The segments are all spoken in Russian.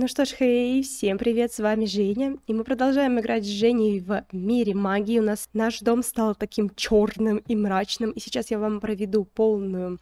Ну что ж, хей, всем привет, с вами Женя, и мы продолжаем играть с Женей в мире магии. У нас наш дом стал таким черным и мрачным, и сейчас я вам проведу полную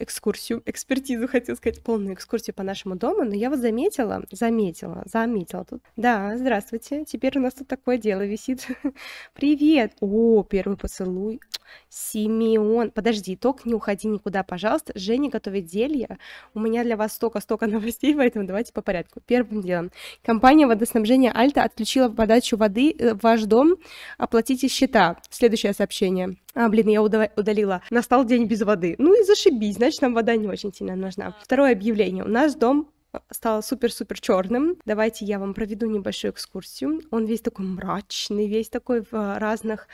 экскурсию, экспертизу, хотел сказать, полную экскурсию по нашему дому, но я вот заметила, заметила, заметила тут. Да, здравствуйте, теперь у нас тут такое дело висит. Привет! О, первый поцелуй. Симеон, подожди, ток, не уходи никуда, пожалуйста. Женя готовит зелье. У меня для вас столько-столько новостей, поэтому давайте по порядку первым делом. Компания водоснабжения Альта отключила подачу воды э, в ваш дом, оплатите счета. Следующее сообщение. А, блин, я удалила. Настал день без воды. Ну и зашибись, значит, нам вода не очень сильно нужна. Второе объявление. У нас дом э, стал супер-супер черным. Давайте я вам проведу небольшую экскурсию. Он весь такой мрачный, весь такой в э, разных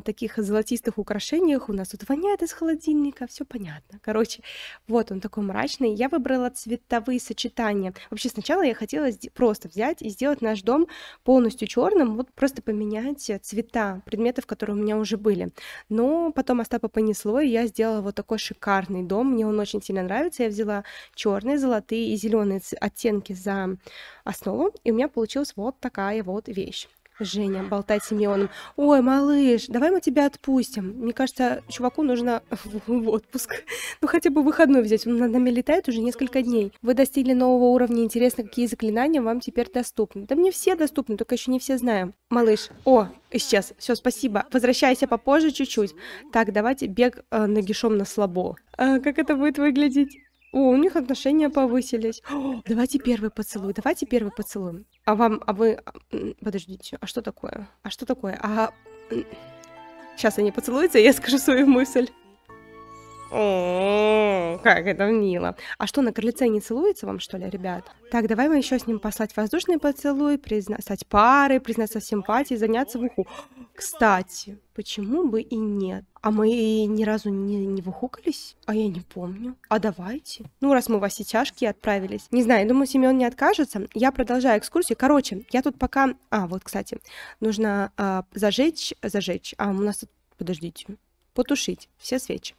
таких золотистых украшениях. У нас тут воняет из холодильника, все понятно. Короче, вот он такой мрачный. Я выбрала цветовые сочетания. Вообще сначала я хотела просто взять и сделать наш дом полностью черным, вот просто поменять цвета предметов, которые у меня уже были. Но потом Остапа понесло, и я сделала вот такой шикарный дом. Мне он очень сильно нравится. Я взяла черные, золотые и зеленые оттенки за основу, и у меня получилась вот такая вот вещь. Женя болтать с Семеном. Ой, малыш, давай мы тебя отпустим. Мне кажется, чуваку нужно в отпуск. Ну, хотя бы выходной взять. Он над нами летает уже несколько дней. Вы достигли нового уровня. Интересно, какие заклинания вам теперь доступны. Да мне все доступны, только еще не все знаем. Малыш, о, исчез. Все, спасибо. Возвращайся попозже чуть-чуть. Так, давайте бег э, нагишом на слабо. А, как это будет выглядеть? О, у них отношения повысились. О, давайте первый поцелуй, давайте первый поцелуй. А вам, а вы... А, подождите, а что такое? А что такое? А... Сейчас они поцелуются, и я скажу свою мысль как это мило. А что, на крыльце не целуется вам, что ли, ребят? Так, давай мы еще с ним послать воздушный поцелуй, признать пары, признаться в симпатии, заняться в уху. Кстати, почему бы и нет? А мы ни разу не, не выхукались? А я не помню. А давайте. Ну, раз мы во все отправились. Не знаю, думаю, Семен не откажется. Я продолжаю экскурсию. Короче, я тут пока... А, вот, кстати, нужно э, зажечь... Зажечь. А, у нас тут... Подождите. Потушить все свечи.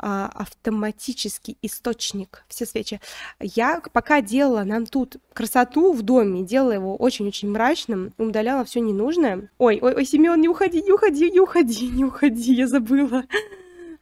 А, автоматический источник, все свечи. Я пока делала нам тут красоту в доме, делала его очень-очень мрачным, удаляла все ненужное. Ой, ой, ой, Семен, не уходи, не уходи, не уходи, не уходи, я забыла.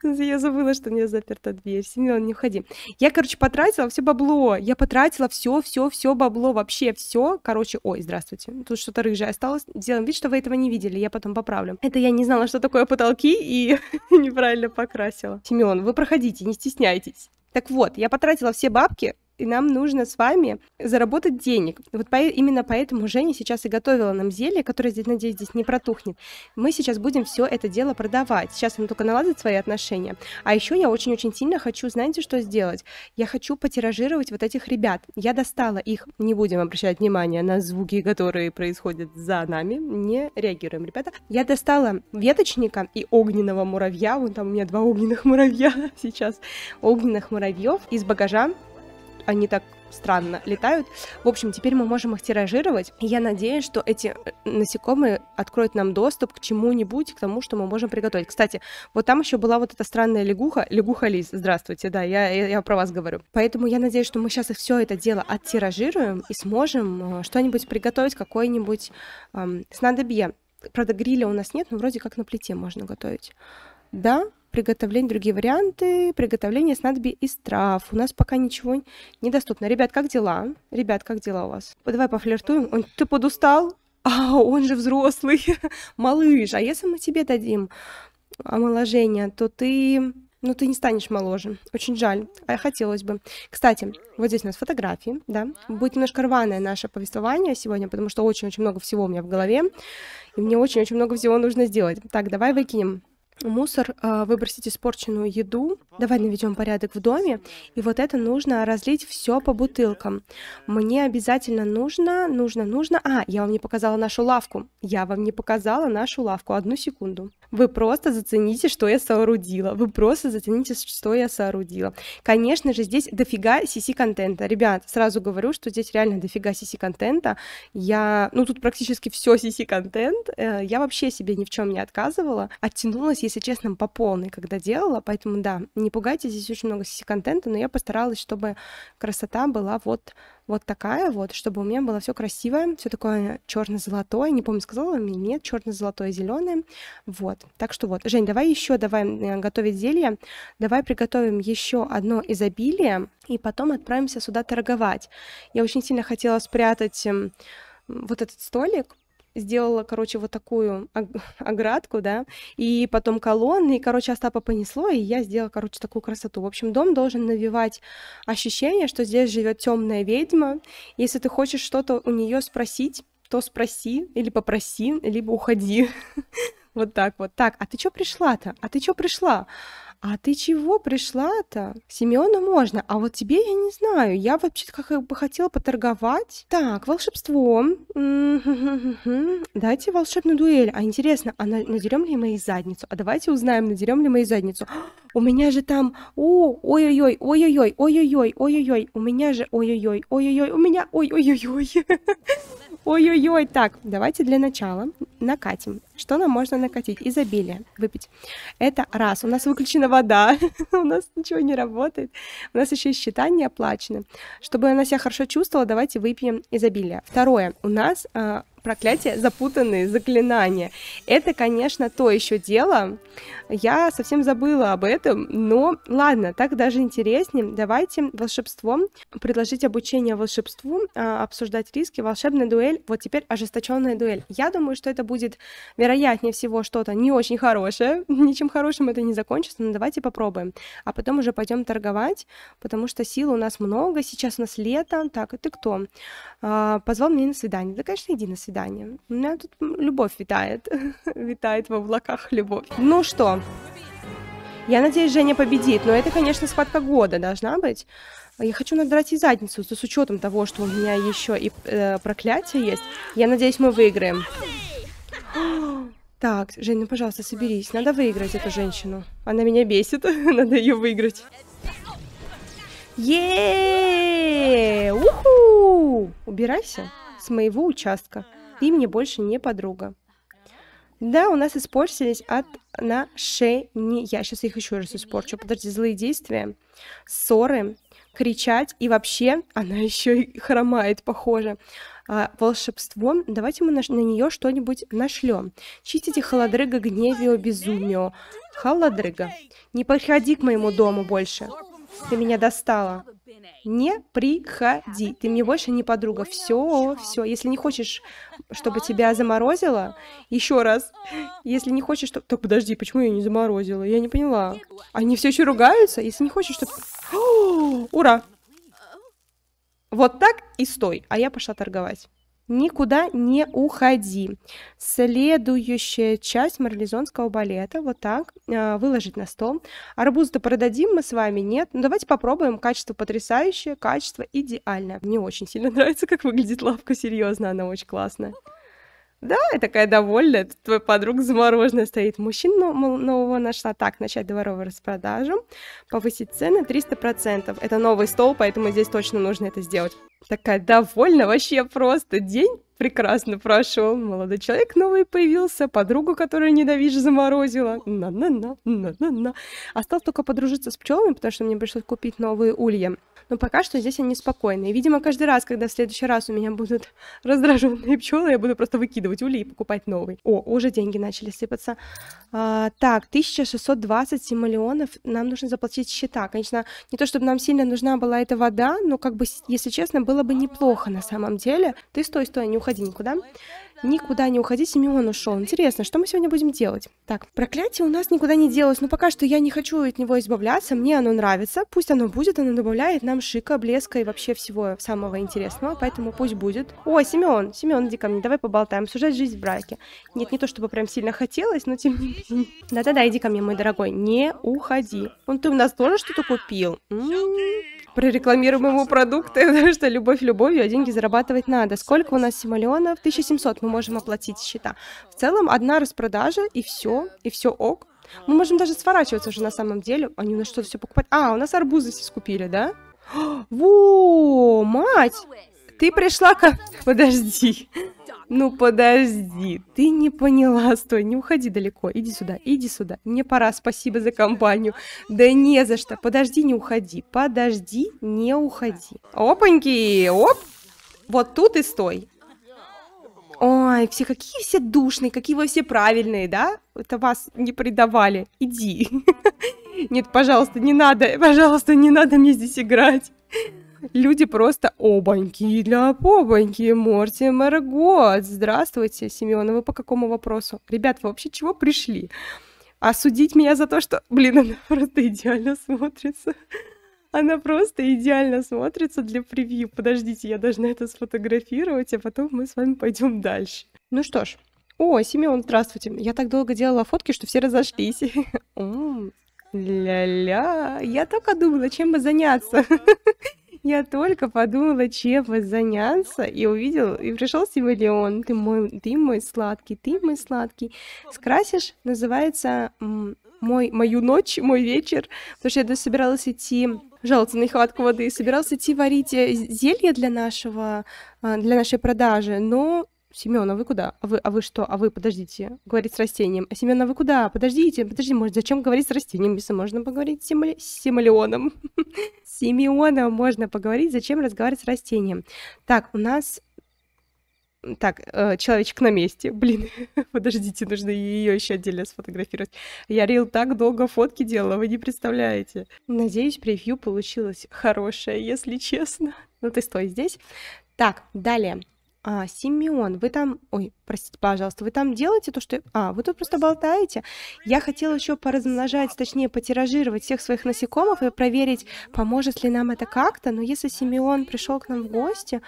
Я забыла, что у меня заперта дверь. Семен, не уходи. Я, короче, потратила все бабло. Я потратила все, все, все бабло, вообще все. Короче, ой, здравствуйте. Тут что-то рыжее осталось. Делаем вид, что вы этого не видели. Я потом поправлю. Это я не знала, что такое потолки и неправильно покрасила. Семен, вы проходите, не стесняйтесь. Так вот, я потратила все бабки, и нам нужно с вами заработать денег. Вот по, именно поэтому Женя сейчас и готовила нам зелье, которое, здесь, надеюсь, здесь не протухнет. Мы сейчас будем все это дело продавать. Сейчас она только наладит свои отношения. А еще я очень-очень сильно хочу, знаете, что сделать? Я хочу потиражировать вот этих ребят. Я достала их, не будем обращать внимание на звуки, которые происходят за нами, не реагируем, ребята. Я достала веточника и огненного муравья, вон там у меня два огненных муравья сейчас, огненных муравьев из багажа они так странно летают. В общем, теперь мы можем их тиражировать. И я надеюсь, что эти э, насекомые откроют нам доступ к чему-нибудь, к тому, что мы можем приготовить. Кстати, вот там еще была вот эта странная лягуха, лягуха Лиз, Здравствуйте, да, я, я, я про вас говорю. Поэтому я надеюсь, что мы сейчас все это дело оттиражируем и сможем э, что-нибудь приготовить, какое-нибудь эм, снадобье. Правда, гриля у нас нет, но вроде как на плите можно готовить. Да, приготовление, другие варианты приготовления снадобий из трав. У нас пока ничего недоступно. Ребят, как дела? Ребят, как дела у вас? Давай пофлиртуем. Он, ты подустал? А, он же взрослый. Малыш, а если мы тебе дадим омоложение, то ты... Ну, ты не станешь моложе. Очень жаль. А хотелось бы. Кстати, вот здесь у нас фотографии, да. Будет немножко рваное наше повествование сегодня, потому что очень-очень много всего у меня в голове. И мне очень-очень много всего нужно сделать. Так, давай выкинем мусор, а, выбросить испорченную еду. Давай наведем порядок в доме. И вот это нужно разлить все по бутылкам. Мне обязательно нужно, нужно, нужно... А, я вам не показала нашу лавку. Я вам не показала нашу лавку. Одну секунду. Вы просто зацените, что я соорудила. Вы просто зацените, что я соорудила. Конечно же, здесь дофига CC-контента. Ребят, сразу говорю, что здесь реально дофига CC-контента. Я... Ну, тут практически все CC-контент. Э, я вообще себе ни в чем не отказывала. Оттянулась, если если честно, по полной, когда делала, поэтому да, не пугайтесь, здесь очень много CC-контента, но я постаралась, чтобы красота была вот, вот такая вот, чтобы у меня было все красивое, все такое черно-золотое, не помню, сказала мне, нет, черно-золотое, зеленое, вот, так что вот. Жень, давай еще, давай э, готовить зелье, давай приготовим еще одно изобилие, и потом отправимся сюда торговать. Я очень сильно хотела спрятать эм, вот этот столик, сделала, короче, вот такую оградку, да, и потом колонны, и, короче, Остапа понесло, и я сделала, короче, такую красоту. В общем, дом должен навевать ощущение, что здесь живет темная ведьма. Если ты хочешь что-то у нее спросить, то спроси или попроси, либо уходи. Вот так вот. Так, а ты чё пришла-то? А ты чё пришла? «А ты чего пришла-то? Семену можно, а вот тебе я не знаю. Я вообще как бы хотела поторговать. Так, волшебством. Дайте волшебную дуэль. А интересно, а надерем ли мою задницу? А давайте узнаем, надерем ли мою задницу. У меня же там... О, ой-ой-ой, ой-ой-ой, ой-ой-ой, ой-ой-ой. У меня же... Ой-ой-ой, ой-ой-ой. У меня... Ой-ой-ой. Ой-ой-ой. Так, давайте для начала накатим. Что нам можно накатить? Изобилие. Выпить. Это раз. У нас выключена вода. у нас ничего не работает. У нас еще и счета не оплачены. Чтобы она себя хорошо чувствовала, давайте выпьем изобилие. Второе. У нас а, проклятие запутанные заклинания. Это, конечно, то еще дело. Я совсем забыла об этом, но ладно, так даже интереснее. Давайте волшебством, предложить обучение волшебству, а, обсуждать риски, волшебная дуэль, вот теперь ожесточенная дуэль. Я думаю, что это будет, вероятнее всего, что-то не очень хорошее, ничем хорошим это не закончится, но давайте попробуем. А потом уже пойдем торговать, потому что сил у нас много, сейчас у нас лето. Так, ты кто? А, позвал меня на свидание. Да, конечно, иди на свидание. У меня тут любовь витает. витает в облаках любовь. Ну что, я надеюсь, Женя победит, но это, конечно, схватка года должна быть. Я хочу надрать и задницу, с учетом того, что у меня еще и э, проклятие есть. Я надеюсь, мы выиграем. Так, Женя, ну, пожалуйста, соберись. Надо выиграть эту женщину. Она меня бесит. Надо ее выиграть. е Уху! Убирайся с моего участка. Ты мне больше не подруга. Да, у нас испортились отношения. Я сейчас их еще раз испорчу. Подожди, злые действия, ссоры, кричать. И вообще, она еще и хромает, похоже. А, волшебством. Давайте мы на, на нее что-нибудь нашлем. Чистите холодрыга гневио безумию. Холодрыга. Не подходи к моему дому больше. Ты меня достала не приходи, ты мне больше не подруга, все, все. Если не хочешь, чтобы тебя заморозило, еще раз, если не хочешь, чтобы... Так, подожди, почему я не заморозила? Я не поняла. Они все еще ругаются? Если не хочешь, чтобы... ура! Вот так и стой, а я пошла торговать. Никуда не уходи. Следующая часть марлезонского балета. Вот так. Э, выложить на стол. Арбуз-то продадим мы с вами? Нет. Ну, давайте попробуем. Качество потрясающее, качество идеальное. Мне очень сильно нравится, как выглядит лавка. Серьезно, она очень классная. Да, я такая довольная, тут твоя подруга замороженная стоит. Мужчина нового нашла. Так, начать дворовую распродажу, повысить цены 300%. Это новый стол, поэтому здесь точно нужно это сделать. Такая довольна, вообще просто день прекрасно прошел. Молодой человек новый появился, подругу, которую ненавижу, заморозила. На-на-на, на-на-на. Осталось только подружиться с пчелами, потому что мне пришлось купить новые улья но пока что здесь они спокойные. Видимо, каждый раз, когда в следующий раз у меня будут раздраженные пчелы, я буду просто выкидывать улей и покупать новый. О, уже деньги начали сыпаться. А, так, 1620 симолеонов нам нужно заплатить счета. Конечно, не то чтобы нам сильно нужна была эта вода, но как бы, если честно, было бы неплохо на самом деле. Ты стой, стой, не уходи никуда. Никуда не уходи, Симеон ушел. Интересно, что мы сегодня будем делать? Так, проклятие у нас никуда не делось, но пока что я не хочу от него избавляться, мне оно нравится. Пусть оно будет, оно добавляет нам шика, блеска и вообще всего самого интересного, поэтому пусть будет. О, Симеон, Симеон, иди ко мне, давай поболтаем, обсуждать жизнь в браке. Нет, не то чтобы прям сильно хотелось, но тем не менее. Да-да-да, иди ко мне, мой дорогой, не уходи. Он ты у нас тоже что-то купил? М -м -м прорекламируем ему продукты, что любовь любовью, а деньги зарабатывать надо. Сколько у нас симолеонов? 1700 мы можем оплатить счета. В целом одна распродажа, и все, и все ок. Мы можем даже сворачиваться уже на самом деле. Они у нас что-то все покупают. А, у нас арбузы все скупили, да? Во, мать! Ты пришла ко... Подожди. Ну подожди, ты не поняла, стой, не уходи далеко, иди сюда, иди сюда, мне пора, спасибо за компанию. Да не за что, подожди, не уходи, подожди, не уходи. Опаньки, оп, вот тут и стой. Ой, все какие все душные, какие вы все правильные, да? Это вас не предавали, иди. Нет, пожалуйста, не надо, пожалуйста, не надо мне здесь играть люди просто обоньки для побоньки. Морти Маргот, здравствуйте, Семена, вы по какому вопросу? Ребят, вы вообще чего пришли? Осудить меня за то, что, блин, она просто идеально смотрится. Она просто идеально смотрится для превью. Подождите, я должна это сфотографировать, а потом мы с вами пойдем дальше. Ну что ж, о, Семен, здравствуйте. Я так долго делала фотки, что все разошлись. Ля-ля, я только думала, чем бы заняться. Я только подумала, чем заняться, и увидел, и пришел Симелеон. Ты мой, ты мой сладкий, ты мой сладкий. Скрасишь, называется мой, мою ночь, мой вечер, потому что я собиралась идти жаловаться на нехватку воды, собиралась идти варить э, зелье для нашего, э, для нашей продажи, но Семен, а вы куда? А вы, а вы что? А вы, подождите, говорить с растением. А Семен, а вы куда? Подождите, подожди, может, зачем говорить с растением, если можно поговорить с, симули... Симолеоном? С Симеоном можно поговорить, зачем разговаривать с растением? Так, у нас... Так, э, человечек на месте. Блин, подождите, нужно ее еще отдельно сфотографировать. Я рил так долго фотки делала, вы не представляете. Надеюсь, превью получилось хорошее, если честно. Ну ты стой здесь. Так, далее а, Симеон, вы там, ой, простите, пожалуйста, вы там делаете то, что... А, вы тут просто болтаете. Я хотела еще поразмножать, точнее, потиражировать всех своих насекомых и проверить, поможет ли нам это как-то, но если Симеон пришел к нам в гости,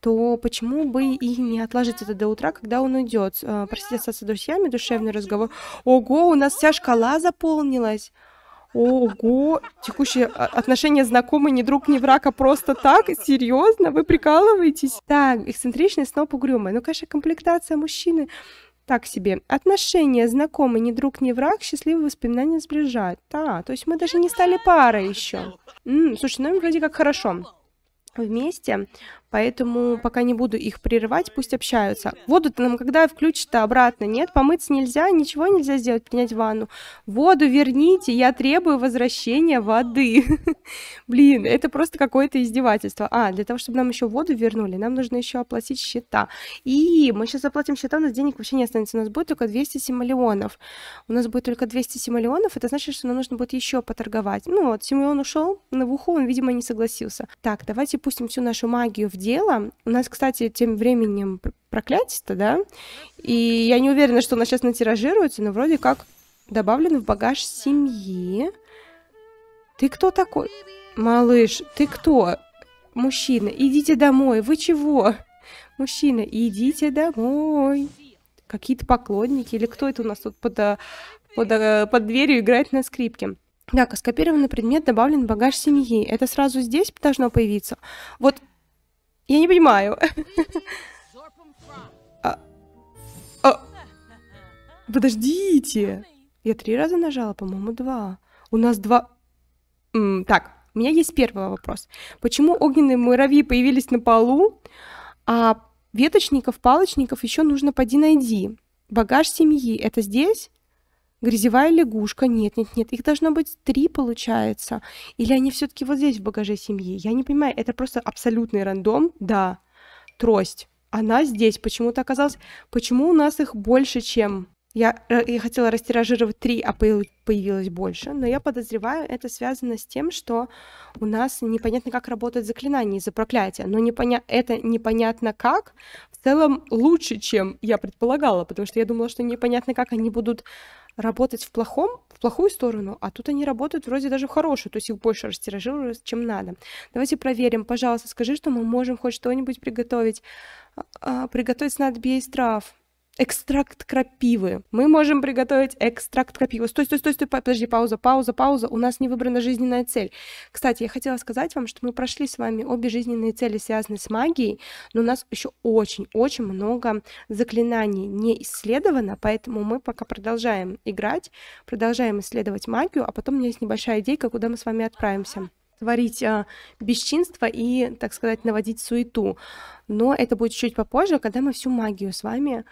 то почему бы и не отложить это до утра, когда он уйдет? А, простите, остаться с друзьями, душевный разговор. Ого, у нас вся шкала заполнилась. Ого, текущие а, отношения знакомы не друг, не враг, а просто так? Серьезно? Вы прикалываетесь? Так, да, эксцентричный сноп угрюмый. Ну, конечно, комплектация мужчины так себе. Отношения знакомы, не друг, не враг, счастливые воспоминания сближают. Да, то есть мы даже не стали парой еще. М -м, слушай, ну вроде как хорошо вместе, поэтому пока не буду их прерывать, пусть общаются. Воду-то нам когда включат-то обратно, нет? Помыться нельзя, ничего нельзя сделать, принять ванну. Воду верните, я требую возвращения воды. Блин, это просто какое-то издевательство. А, для того, чтобы нам еще воду вернули, нам нужно еще оплатить счета. И мы сейчас оплатим счета, у нас денег вообще не останется, у нас будет только 200 симолеонов. У нас будет только 200 симолеонов, это значит, что нам нужно будет еще поторговать. Ну вот, Симеон ушел, на вуху он, видимо, не согласился. Так, давайте пустим всю нашу магию в дело, у нас, кстати, тем временем проклятие-то, да, и я не уверена, что она сейчас натиражируется, но вроде как добавлен в багаж семьи. Ты кто такой? Малыш, ты кто? Мужчина, идите домой, вы чего? Мужчина, идите домой. Какие-то поклонники или кто это у нас тут под, а, под, а, под дверью играет на скрипке? Да, скопированный предмет добавлен в багаж семьи. Это сразу здесь должно появиться. Вот, я не понимаю. А, а, подождите. Я три раза нажала, по-моему, два. У нас два... так, у меня есть первый вопрос. Почему огненные муравьи появились на полу, а веточников, палочников еще нужно поди найди? Багаж семьи это здесь? Грязевая лягушка. Нет, нет, нет. Их должно быть три, получается. Или они все-таки вот здесь в багаже семьи? Я не понимаю. Это просто абсолютный рандом. Да. Трость. Она здесь почему-то оказалась. Почему у нас их больше, чем... Я, э, я хотела растиражировать три, а появилось больше. Но я подозреваю, это связано с тем, что у нас непонятно, как работает заклинание из-за проклятия. Но непоня... это непонятно как в целом лучше, чем я предполагала, потому что я думала, что непонятно, как они будут работать в плохом, в плохую сторону, а тут они работают вроде даже в хорошую, то есть их больше растиражировалось, чем надо. Давайте проверим. Пожалуйста, скажи, что мы можем хоть что-нибудь приготовить. А, а приготовить снадобье из трав экстракт крапивы. Мы можем приготовить экстракт крапивы. Стой, стой, стой, стой, подожди, пауза, пауза, пауза. У нас не выбрана жизненная цель. Кстати, я хотела сказать вам, что мы прошли с вами обе жизненные цели, связанные с магией, но у нас еще очень-очень много заклинаний не исследовано, поэтому мы пока продолжаем играть, продолжаем исследовать магию, а потом у меня есть небольшая идейка, куда мы с вами отправимся творить э, бесчинство и, так сказать, наводить суету. Но это будет чуть попозже, когда мы всю магию с вами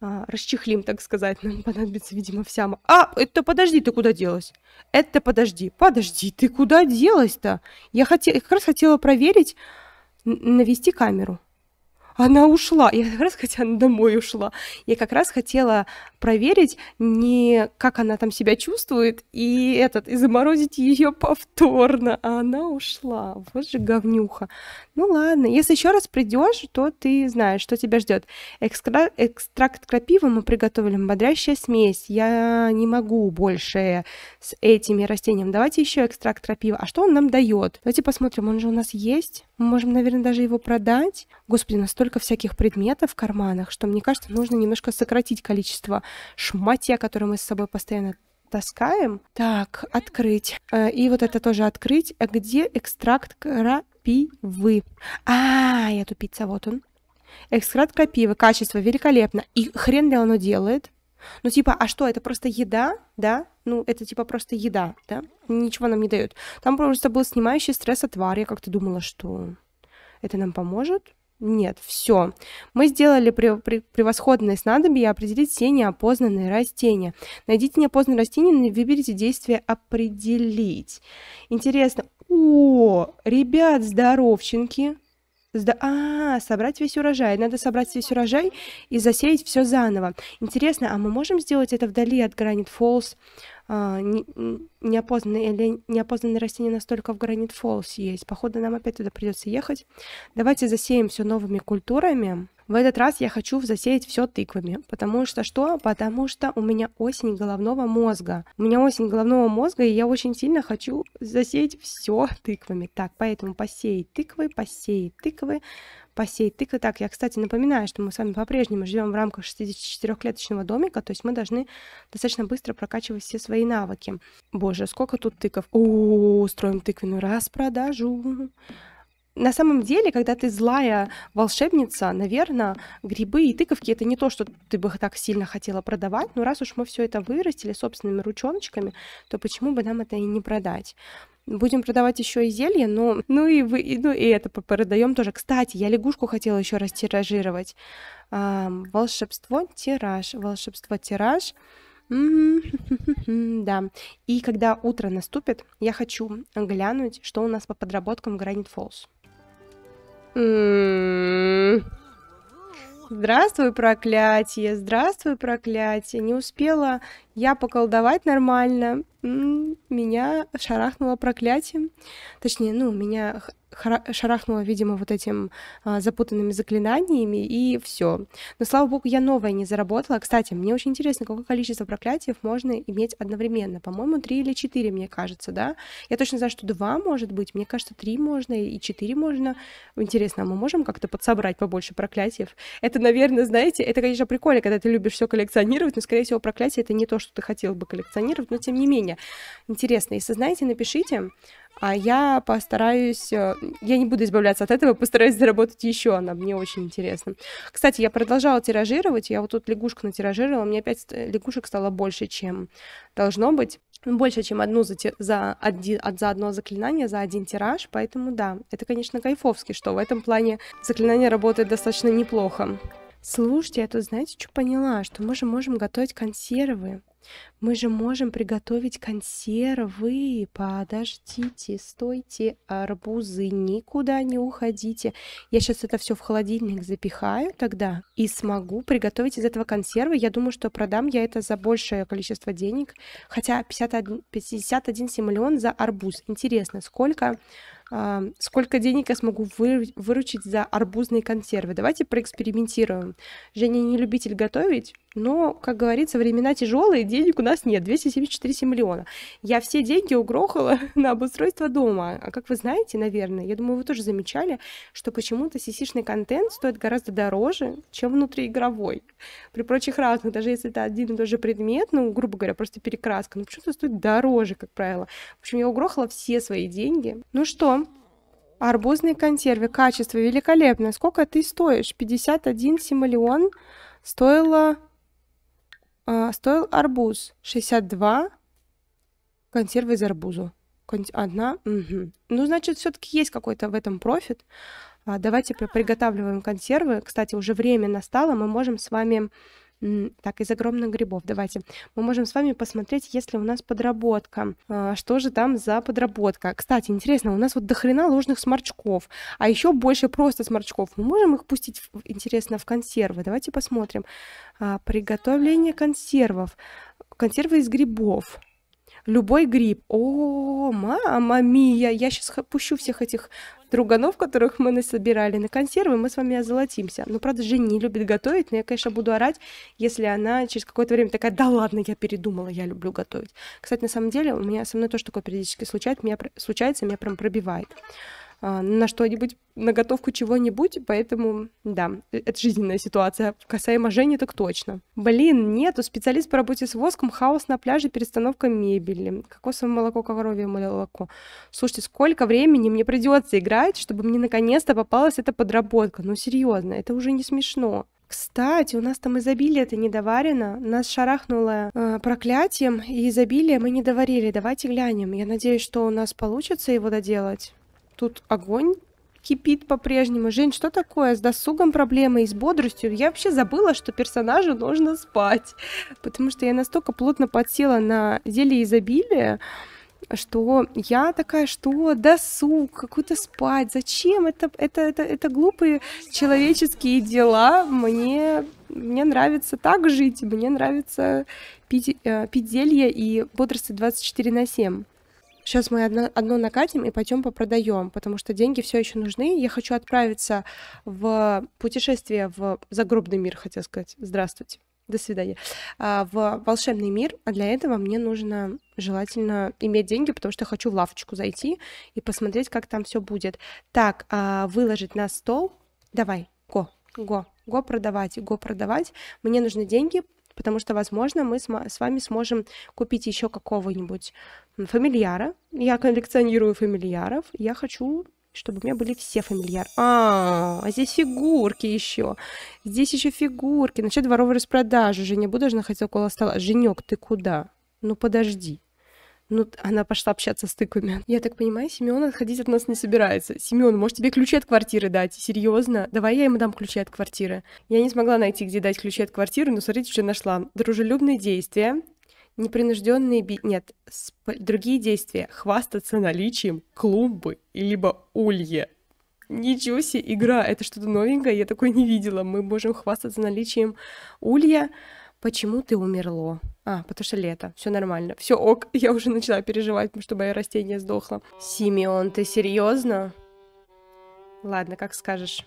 а, расчехлим, так сказать. Нам понадобится, видимо, вся... А, это подожди, ты куда делась? Это подожди. Подожди, ты куда делась-то? Я, хот... Я как раз хотела проверить, навести камеру она ушла. Я как раз хотела, она домой ушла. Я как раз хотела проверить, не как она там себя чувствует, и этот, и заморозить ее повторно. А она ушла. Вот же говнюха. Ну ладно, если еще раз придешь, то ты знаешь, что тебя ждет. Экстра... Экстракт крапивы мы приготовили, бодрящая смесь. Я не могу больше с этими растениями. Давайте еще экстракт крапивы. А что он нам дает? Давайте посмотрим, он же у нас есть. Мы можем, наверное, даже его продать. Господи, настолько столько всяких предметов в карманах, что мне кажется, нужно немножко сократить количество шматья, которое мы с собой постоянно таскаем. Так, открыть. Э, и вот это тоже открыть. А Где экстракт крапивы? А, я тупица, вот он. Экстракт крапивы, качество великолепно. И хрен ли оно делает? Ну, типа, а что, это просто еда, да? Ну, это типа просто еда, да? Ничего нам не дает. Там просто был снимающий стресс отвар. Я как-то думала, что это нам поможет. Нет, все. Мы сделали превосходное снадобье определить все неопознанные растения. Найдите неопознанные растения и выберите действие «определить». Интересно. О, ребят, здоровченки. Сда... А, собрать весь урожай. Надо собрать весь урожай и засеять все заново. Интересно, а мы можем сделать это вдали от Гранит Фолс? Falls? А, не, неопознанные или неопознанные растения настолько в Гранит Фоллс есть. Походу, нам опять туда придется ехать. Давайте засеем все новыми культурами. В этот раз я хочу засеять все тыквами. Потому что что? Потому что у меня осень головного мозга. У меня осень головного мозга, и я очень сильно хочу засеять все тыквами. Так, поэтому посеять тыквы, посеять тыквы, посеять тыквы. Так, я, кстати, напоминаю, что мы с вами по-прежнему живем в рамках 64-клеточного домика, то есть мы должны достаточно быстро прокачивать все свои навыки. Боже, сколько тут тыков. О, устроим тыквенную распродажу. На самом деле, когда ты злая волшебница, наверное, грибы и тыковки это не то, что ты бы так сильно хотела продавать, но раз уж мы все это вырастили собственными ручоночками, то почему бы нам это и не продать? Будем продавать еще и зелья, но, ну и вы, и, ну и это продаем тоже. Кстати, я лягушку хотела еще растиражировать. А, волшебство тираж, волшебство тираж. Да. И когда утро наступит, я хочу глянуть, что у нас по подработкам Гранит Фолз. М-м-м. Здравствуй, проклятие, здравствуй, проклятие. Не успела я поколдовать нормально меня шарахнуло проклятием. Точнее, ну, меня шарахнуло, видимо, вот этим а, запутанными заклинаниями, и все. Но, слава богу, я новое не заработала. Кстати, мне очень интересно, какое количество проклятий можно иметь одновременно. По-моему, три или четыре, мне кажется, да? Я точно знаю, что два может быть. Мне кажется, три можно и четыре можно. Интересно, а мы можем как-то подсобрать побольше проклятиев? Это, наверное, знаете, это, конечно, прикольно, когда ты любишь все коллекционировать, но, скорее всего, проклятие — это не то, что ты хотел бы коллекционировать, но тем не менее. Интересно, если знаете, напишите, а я постараюсь, э, я не буду избавляться от этого, постараюсь заработать еще, она мне очень интересна. Кстати, я продолжала тиражировать, я вот тут лягушку натиражировала, мне опять лягушек стало больше, чем должно быть. Больше, чем одну за, за, один... за одно заклинание, за один тираж, поэтому да, это, конечно, кайфовски, что в этом плане заклинание работает достаточно неплохо. Слушайте, я а тут, знаете, что поняла, что мы же можем готовить консервы. Мы же можем приготовить консервы. Подождите, стойте, арбузы, никуда не уходите. Я сейчас это все в холодильник запихаю тогда и смогу приготовить из этого консервы. Я думаю, что продам я это за большее количество денег. Хотя 51, 51 симулион за арбуз. Интересно, сколько а, сколько денег я смогу выручить за арбузные консервы. Давайте проэкспериментируем. Женя не любитель готовить, но, как говорится, времена тяжелые, денег у нас нет, 274 миллиона. Я все деньги угрохала на обустройство дома. А как вы знаете, наверное, я думаю, вы тоже замечали, что почему-то сисишный контент стоит гораздо дороже, чем внутриигровой. При прочих разных, даже если это один и тот же предмет, ну, грубо говоря, просто перекраска, ну, почему-то стоит дороже, как правило. В общем, я угрохала все свои деньги. Ну что, Арбузные консервы. Качество великолепное. Сколько ты стоишь? 51 симолеон стоило а, стоил арбуз 62, консервы из арбуза. Одна? Угу. Ну, значит, все-таки есть какой-то в этом профит. А, давайте приготавливаем консервы. Кстати, уже время настало, мы можем с вами так, из огромных грибов. Давайте. Мы можем с вами посмотреть, если у нас подработка. А, что же там за подработка? Кстати, интересно, у нас вот дохрена ложных сморчков, а еще больше просто сморчков. Мы можем их пустить, интересно, в консервы. Давайте посмотрим. А, приготовление консервов. Консервы из грибов любой гриб. О, мама мия, я сейчас пущу всех этих друганов, которых мы насобирали на консервы, мы с вами озолотимся. Но, ну, правда, Жень не любит готовить, но я, конечно, буду орать, если она через какое-то время такая, да ладно, я передумала, я люблю готовить. Кстати, на самом деле, у меня со мной тоже такое периодически случается, меня, случается, меня прям пробивает. А, на что-нибудь, на готовку чего-нибудь, поэтому, да, э, это жизненная ситуация. Касаемо Жени, так точно. Блин, нету, специалист по работе с воском, хаос на пляже, перестановка мебели, кокосовое молоко, коровье молоко. Слушайте, сколько времени мне придется играть, чтобы мне наконец-то попалась эта подработка? Ну, серьезно, это уже не смешно. Кстати, у нас там изобилие это недоварено, Нас шарахнуло э, проклятием, и изобилие мы не доварили. Давайте глянем. Я надеюсь, что у нас получится его доделать. Тут огонь кипит по-прежнему. Жень, что такое? С досугом проблемы и с бодростью? Я вообще забыла, что персонажу нужно спать. Потому что я настолько плотно подсела на зелье изобилия, что я такая, что досуг, какой-то спать, зачем это, это, это, это глупые человеческие дела, мне, мне нравится так жить, мне нравится пить, э, пить зелье и бодрствовать 24 на 7 сейчас мы одно, одно накатим и пойдем попродаем, потому что деньги все еще нужны. Я хочу отправиться в путешествие в загробный мир, хотел сказать. Здравствуйте. До свидания. А, в волшебный мир, а для этого мне нужно желательно иметь деньги, потому что я хочу в лавочку зайти и посмотреть, как там все будет. Так, а, выложить на стол. Давай, го, го, го продавать, го продавать. Мне нужны деньги, потому что, возможно, мы с, вами сможем купить еще какого-нибудь фамильяра. Я коллекционирую фамильяров, я хочу чтобы у меня были все фамильяры. А, а здесь фигурки еще. Здесь еще фигурки. Насчет дворовой распродажи. Женя же хотел около стола. Женек, ты куда? Ну подожди. Ну, она пошла общаться с тыквами. Я так понимаю, Семен отходить от нас не собирается. Семен, может, тебе ключи от квартиры дать? Серьезно? Давай я ему дам ключи от квартиры. Я не смогла найти, где дать ключи от квартиры, но смотрите, что нашла. Дружелюбные действия, непринужденные би... Нет, сп... другие действия. Хвастаться наличием клумбы, либо улья. Ничего себе, игра, это что-то новенькое, я такое не видела. Мы можем хвастаться наличием улья. Почему ты умерло? А, потому что лето, все нормально. Все ок, я уже начала переживать, чтобы мое растение сдохло. Симеон, ты серьезно? Ладно, как скажешь.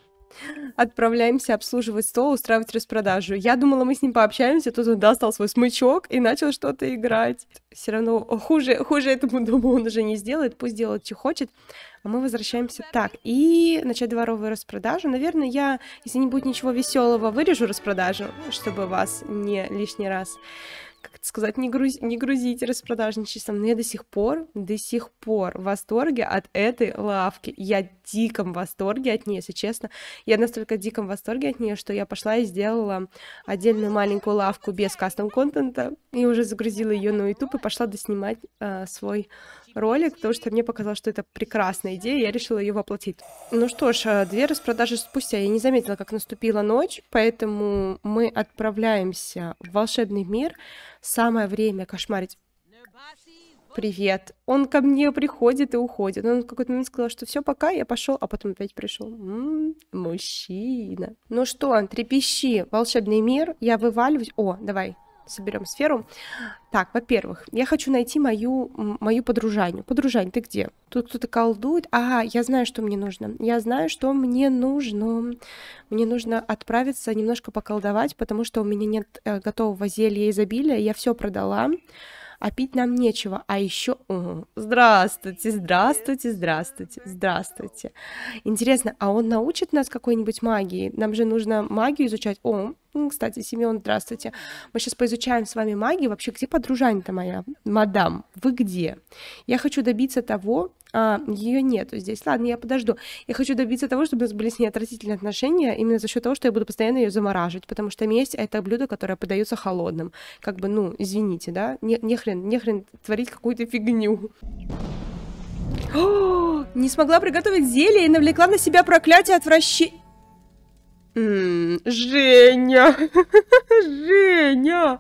Отправляемся обслуживать стол, устраивать распродажу. Я думала, мы с ним пообщаемся, тут он достал свой смычок и начал что-то играть. Все равно хуже, хуже этому дому он уже не сделает, пусть делает, что хочет. А мы возвращаемся так. И начать дворовую распродажу. Наверное, я, если не будет ничего веселого, вырежу распродажу, ну, чтобы вас не лишний раз как это сказать, не, груз... не грузить распродажничеством, но я до сих пор, до сих пор в восторге от этой лавки. Я в диком восторге от нее, если честно. Я настолько в диком восторге от нее, что я пошла и сделала отдельную маленькую лавку без кастом-контента и уже загрузила ее на YouTube и пошла доснимать э, свой ролик, потому что мне показалось, что это прекрасная идея, я решила ее воплотить. Ну что ж, э, две распродажи спустя. Я не заметила, как наступила ночь, поэтому мы отправляемся в волшебный мир. Самое время кошмарить привет. Он ко мне приходит и уходит. Он в какой-то момент сказал, что все, пока, я пошел, а потом опять пришел. мужчина. Ну что, трепещи, волшебный мир, я вываливаюсь. О, давай, соберем сферу. Так, во-первых, я хочу найти мою, мою подружанию. Подружань, ты где? Тут кто-то колдует. Ага, я знаю, что мне нужно. Я знаю, что мне нужно. Мне нужно отправиться немножко поколдовать, потому что у меня нет э, готового зелья изобилия. Я все продала а пить нам нечего, а еще... здравствуйте, здравствуйте, здравствуйте, здравствуйте. Интересно, а он научит нас какой-нибудь магии? Нам же нужно магию изучать. О, кстати, Семен, здравствуйте. Мы сейчас поизучаем с вами магию. Вообще, где подружань-то моя? Мадам, вы где? Я хочу добиться того, а, ее нету здесь. Ладно, я подожду. Я хочу добиться того, чтобы у нас были с ней отвратительные отношения, именно за счет того, что я буду постоянно ее замораживать, потому что месть — это блюдо, которое подается холодным. Как бы, ну, извините, да? Не, не, хрен, не хрен творить какую-то фигню. О, не смогла приготовить зелье и навлекла на себя проклятие отвращения. Женя! Женя!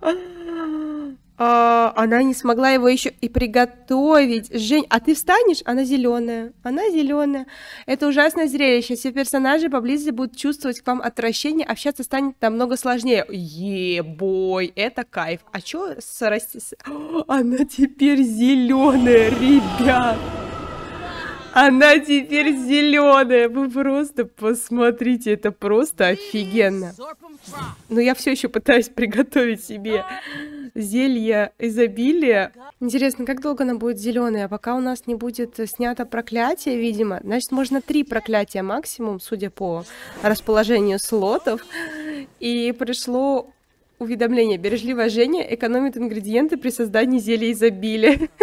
а, она не смогла его еще и приготовить. Жень, а ты встанешь? Она зеленая. Она зеленая. Это ужасное зрелище. Все персонажи поблизости будут чувствовать к вам отвращение, общаться станет намного сложнее. Ебой, это кайф. А чё с... Она теперь зеленая, ребят. Она теперь зеленая. Вы просто посмотрите, это просто офигенно. Но я все еще пытаюсь приготовить себе зелье изобилия. Интересно, как долго она будет зеленая? Пока у нас не будет снято проклятие, видимо. Значит, можно три проклятия максимум, судя по расположению слотов. И пришло уведомление. Бережливая Женя экономит ингредиенты при создании зелья изобилия.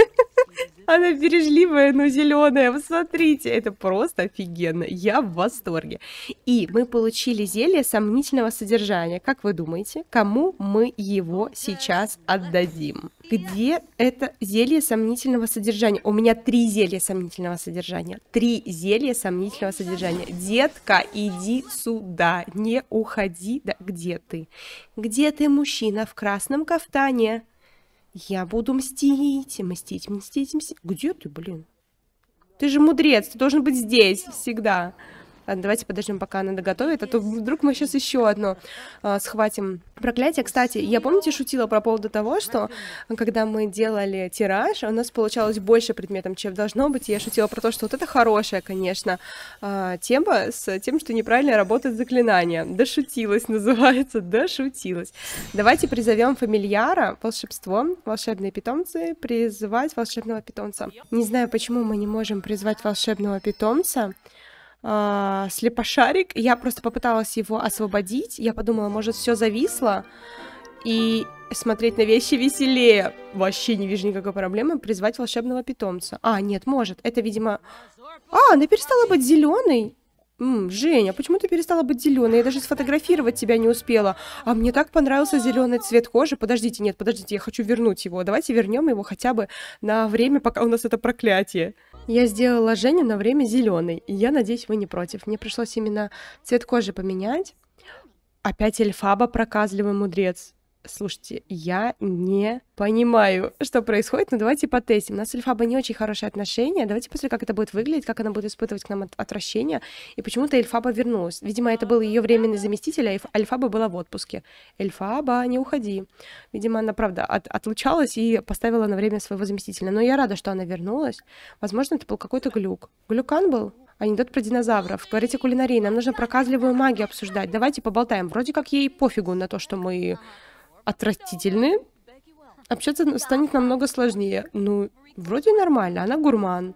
Она бережливая, но зеленая. Посмотрите, это просто офигенно. Я в восторге. И мы получили зелье сомнительного содержания. Как вы думаете, кому мы его сейчас отдадим? Где это зелье сомнительного содержания? У меня три зелья сомнительного содержания. Три зелья сомнительного содержания. Детка, иди сюда, не уходи. Да где ты? Где ты, мужчина в красном кафтане? Я буду мстить, мстить, мстить, мстить. Где ты, блин? Ты же мудрец, ты должен быть здесь всегда. Ладно, давайте подождем, пока она доготовит, а то вдруг мы сейчас еще одно э, схватим. Проклятие, кстати, я помните шутила про поводу того, что когда мы делали тираж, у нас получалось больше предметов, чем должно быть. я шутила про то, что вот это хорошая, конечно, э, тема с тем, что неправильно работает заклинание. Дошутилась называется, дошутилась. Давайте призовем фамильяра, волшебство, волшебные питомцы, призвать волшебного питомца. Не знаю, почему мы не можем призвать волшебного питомца э, слепошарик. Я просто попыталась его освободить. Я подумала, может, все зависло. И смотреть на вещи веселее. Вообще не вижу никакой проблемы призвать волшебного питомца. А, нет, может. Это, видимо... А, она перестала быть зеленой. М, Женя, почему ты перестала быть зеленой? Я даже сфотографировать тебя не успела. А мне так понравился зеленый цвет кожи. Подождите, нет, подождите, я хочу вернуть его. Давайте вернем его хотя бы на время, пока у нас это проклятие. Я сделала Женя на время зеленый, и я надеюсь, вы не против. Мне пришлось именно цвет кожи поменять. Опять Эльфаба проказливый мудрец слушайте, я не понимаю, что происходит, но давайте потестим. У нас с Эльфабой не очень хорошие отношения, давайте посмотрим, как это будет выглядеть, как она будет испытывать к нам от отвращение, и почему-то Эльфаба вернулась. Видимо, это был ее временный заместитель, а Эльфаба была в отпуске. Эльфаба, не уходи. Видимо, она, правда, от отлучалась и поставила на время своего заместителя. Но я рада, что она вернулась. Возможно, это был какой-то глюк. Глюкан был? Анекдот про динозавров. Говорите кулинарии, нам нужно проказливую магию обсуждать. Давайте поболтаем. Вроде как ей пофигу на то, что мы отвратительны, общаться станет намного сложнее. Ну, вроде нормально, она гурман.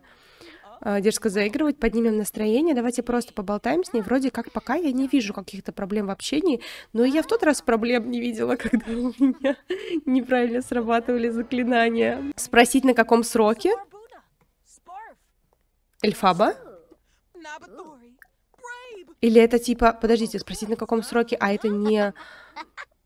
А, дерзко заигрывать, поднимем настроение, давайте просто поболтаем с ней. Вроде как пока я не вижу каких-то проблем в общении, но я в тот раз проблем не видела, когда у меня неправильно срабатывали заклинания. Спросить, на каком сроке? Эльфаба? Или это типа, подождите, спросить на каком сроке, а это не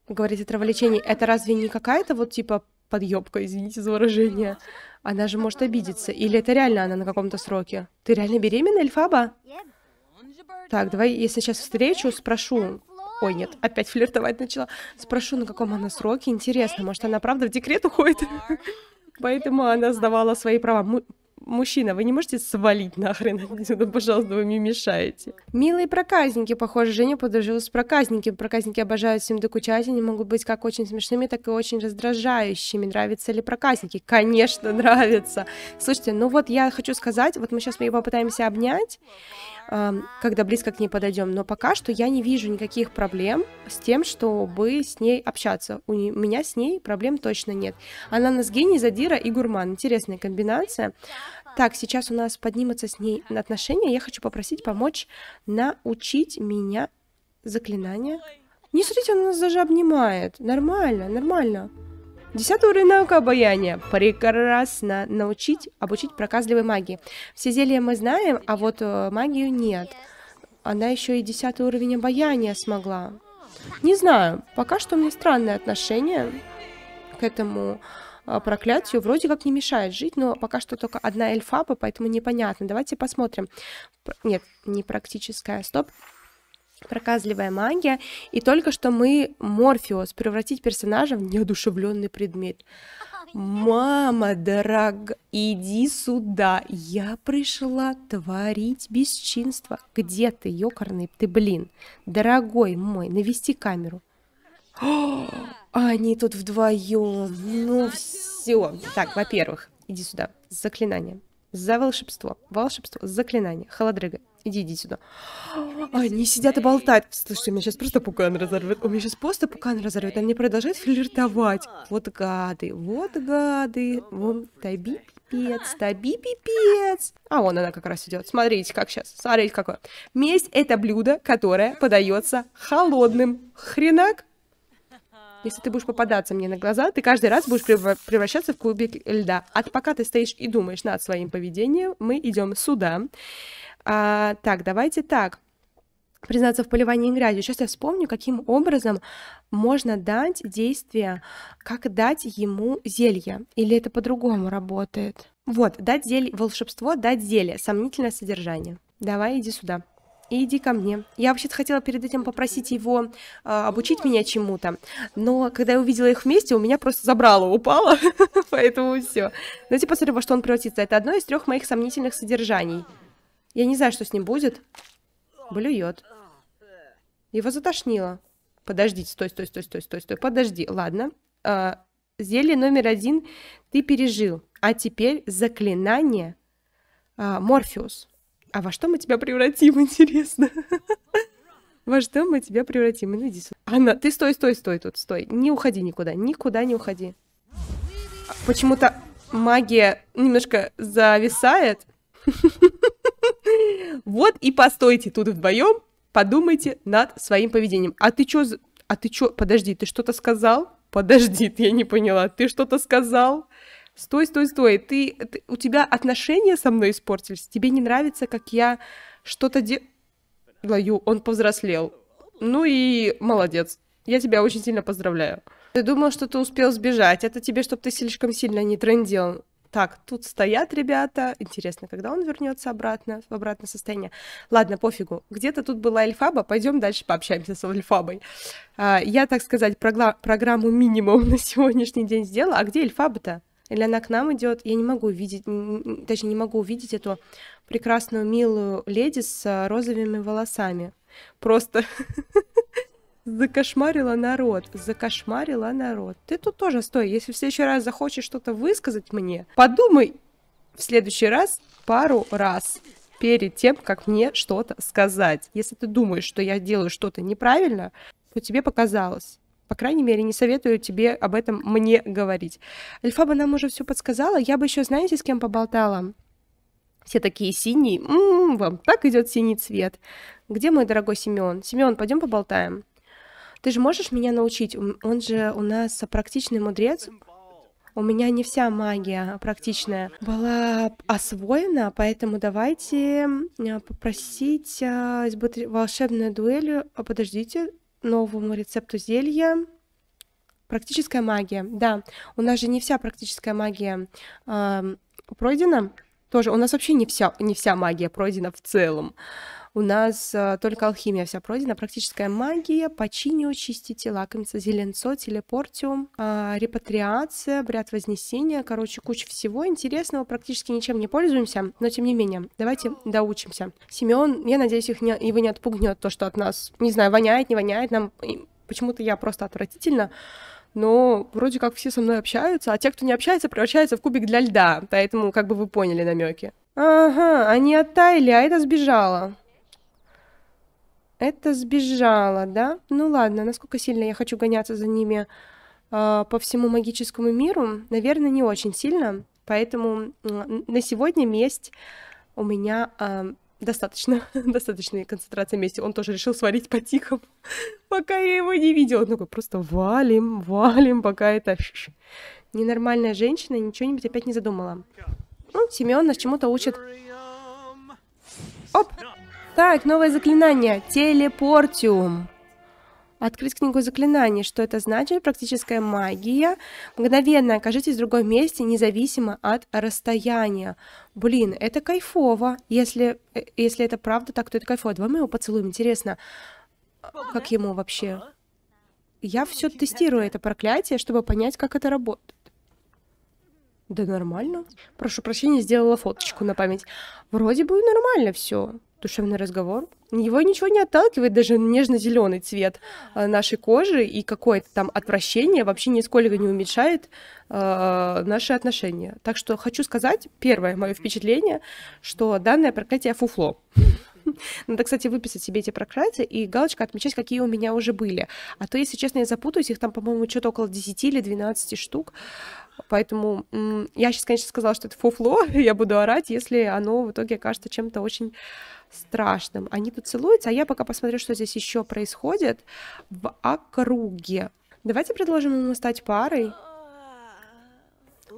говорить о развлечений, это разве не какая-то вот типа подъебка, извините за выражение? Она же может обидеться. Или это реально она на каком-то сроке? Ты реально беременна, Эльфаба? Так, давай я сейчас встречу, спрошу. Ой, нет, опять флиртовать начала. Спрошу, на каком она сроке. Интересно, может, она правда в декрет уходит? Поэтому она сдавала свои права мужчина, вы не можете свалить нахрен отсюда, пожалуйста, вы мне мешаете. Милые проказники, похоже, Женя подружилась с проказниками. Проказники обожают всем докучать, они могут быть как очень смешными, так и очень раздражающими. Нравятся ли проказники? Конечно, нравятся. Слушайте, ну вот я хочу сказать, вот мы сейчас ее попытаемся обнять, Эм, когда близко к ней подойдем. Но пока что я не вижу никаких проблем с тем, чтобы с ней общаться. У меня с ней проблем точно нет. Она нас гений, задира и гурман. Интересная комбинация. Так, сейчас у нас поднимутся с ней отношения. Я хочу попросить помочь научить меня заклинания. Не смотрите, она нас даже обнимает. Нормально, нормально. Десятый уровень наука обаяния. Прекрасно. Научить, обучить проказливой магии. Все зелья мы знаем, а вот э, магию нет. Она еще и десятый уровень обаяния смогла. Не знаю, пока что у меня странное отношение к этому э, проклятию. Вроде как не мешает жить, но пока что только одна эльфаба, поэтому непонятно. Давайте посмотрим. Нет, не практическая. Стоп проказливая магия, и только что мы Морфеус превратить персонажа в неодушевленный предмет. Мама дорога, иди сюда, я пришла творить бесчинство. Где ты, ёкарный ты, блин? Дорогой мой, навести камеру. О, а, они тут вдвоем. Ну все. Так, во-первых, иди сюда. Заклинание за волшебство, волшебство, заклинание, холодрыга. Иди, иди сюда. Они сидят и болтают. Слушайте, у меня сейчас просто пукан разорвет. У меня сейчас просто пукан разорвет. Они продолжают флиртовать. Вот гады, вот гады. Вон, таби пипец, таби пипец. А вон она как раз идет. Смотрите, как сейчас. Смотрите, какое. Месть это блюдо, которое подается холодным. Хренак, если ты будешь попадаться мне на глаза, ты каждый раз будешь превращаться в кубик льда. А пока ты стоишь и думаешь над своим поведением, мы идем сюда. А, так, давайте так признаться в поливании грязью. Сейчас я вспомню, каким образом можно дать действие, как дать ему зелье. Или это по-другому работает? Вот, дать зелье, волшебство, дать зелье, сомнительное содержание. Давай, иди сюда и иди ко мне. Я вообще-то хотела перед этим попросить его э, обучить меня чему-то, но когда я увидела их вместе, у меня просто забрало, упало, поэтому все. типа посмотрим, во что он превратится. Это одно из трех моих сомнительных содержаний. Я не знаю, что с ним будет. Блюет. Его затошнило. Подождите, стой, стой, стой, стой, стой, стой, подожди. Ладно. Э, зелье номер один ты пережил, а теперь заклинание э, Морфеус. А во что мы тебя превратим, интересно? Во что мы тебя превратим? Ну иди сюда. Она, а, ты стой, стой, стой тут, стой. Не уходи никуда, никуда не уходи. А почему-то магия немножко зависает. Вот и постойте тут вдвоем, подумайте над своим поведением. А ты чё, а ты чё, подожди, ты что-то сказал? Подожди, я не поняла, ты что-то сказал? стой, стой, стой, ты, ты, у тебя отношения со мной испортились, тебе не нравится, как я что-то делаю, он повзрослел. Ну и молодец, я тебя очень сильно поздравляю. Ты думал, что ты успел сбежать, это тебе, чтобы ты слишком сильно не трендил. Так, тут стоят ребята. Интересно, когда он вернется обратно, в обратное состояние. Ладно, пофигу. Где-то тут была Эльфаба. Пойдем дальше пообщаемся с Эльфабой. А, я, так сказать, программу минимум на сегодняшний день сделала. А где Эльфаба-то? или она к нам идет, я не могу видеть, точнее, не могу увидеть эту прекрасную, милую леди с а, розовыми волосами. Просто закошмарила народ, закошмарила народ. Ты тут тоже стой, если в следующий раз захочешь что-то высказать мне, подумай в следующий раз пару раз перед тем, как мне что-то сказать. Если ты думаешь, что я делаю что-то неправильно, то тебе показалось. По крайней мере, не советую тебе об этом мне говорить. Альфа бы нам уже все подсказала. Я бы еще, знаете, с кем поболтала? Все такие синие. М-м, вам так идет синий цвет. Где мой дорогой Семен? Семен, пойдем поболтаем. Ты же можешь меня научить? Он же у нас практичный мудрец. У меня не вся магия практичная была освоена, поэтому давайте попросить а, из волшебную дуэль. А подождите, новому рецепту зелья. Практическая магия, да. У нас же не вся практическая магия э, пройдена. Тоже у нас вообще не вся, не вся магия пройдена в целом. У нас э, только алхимия вся пройдена, практическая магия, починю, чистите, лакомца, зеленцо, телепортиум, а, репатриация, бряд вознесения, короче, куча всего интересного, практически ничем не пользуемся, но тем не менее, давайте доучимся. Семен, я надеюсь, их не, его не отпугнет то, что от нас, не знаю, воняет, не воняет, нам почему-то я просто отвратительно, но вроде как все со мной общаются, а те, кто не общается, превращаются в кубик для льда, поэтому как бы вы поняли намеки. Ага, они оттаяли, а это сбежала это сбежала, да? Ну ладно, насколько сильно я хочу гоняться за ними э, по всему магическому миру? Наверное, не очень сильно. Поэтому э, на сегодня месть у меня э, достаточно, достаточная концентрация мести. Он тоже решил сварить по-тихому, пока я его не видела. Он такой, просто валим, валим, пока это ненормальная женщина ничего-нибудь опять не задумала. Ну, Семен нас чему-то учит. Оп! Так, новое заклинание. Телепортиум. Открыть книгу заклинаний. Что это значит? Практическая магия. Мгновенно окажитесь в другом месте, независимо от расстояния. Блин, это кайфово. Если, э, если это правда так, то это кайфово. Давай мы его поцелуем. Интересно, а как ему вообще? Я все тестирую это проклятие, чтобы понять, как это работает. Да нормально. Прошу прощения, сделала фоточку на память. Вроде бы нормально все душевный разговор. Его ничего не отталкивает, даже нежно-зеленый цвет э, нашей кожи и какое-то там отвращение вообще нисколько не уменьшает э, наши отношения. Так что хочу сказать, первое мое впечатление, что данное проклятие фуфло. Надо, кстати, выписать себе эти проклятия и галочка отмечать, какие у меня уже были. А то, если честно, я запутаюсь, их там, по-моему, что-то около 10 или 12 штук. Поэтому я сейчас, конечно, сказала, что это фуфло, я буду орать, если оно в итоге окажется чем-то очень страшным. Они тут целуются, а я пока посмотрю, что здесь еще происходит в округе. Давайте предложим ему стать парой.